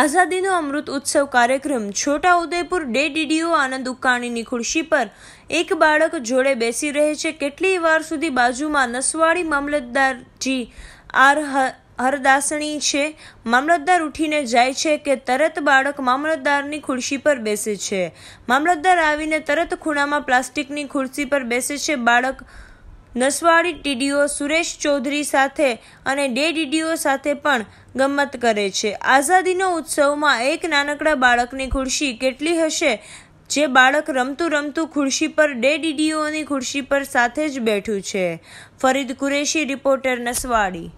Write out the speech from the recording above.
આઝાદીનો અમૃત ઉત્સવ કાર્યક્રમ છોટા ઉદયપુર ડે ડીડીઓ આનંદ ઉકાણીની ખુરશી પર એક બાળક જોડે બેસી રહે છે કેટલી વાર સુધી બાજુમાં નસવાડી મામલતદારજી આર હરદાસણી છે મામલતદાર ઉઠીને જાય છે કે તરત બાળક મામલતદારની ખુરશી પર બેસે છે મામલતદાર આવીને તરત ખૂણામાં પ્લાસ્ટિકની ખુરશી પર બેસે છે બાળક નસવાડી ટીડીઓ સુરેશ ચૌધરી સાથે અને ડે ડીડીઓ સાથે પણ ગમત કરે છે આઝાદીનો ઉત્સવમાં એક નાનકડા બાળકની ખુરશી કેટલી હશે જે બાળક રમતું રમતું ખુરશી પર ડે ડીડીઓની ખુરશી પર સાથે જ બેઠું છે ફરીદ કુરેશી રિપોર્ટર નસવાડી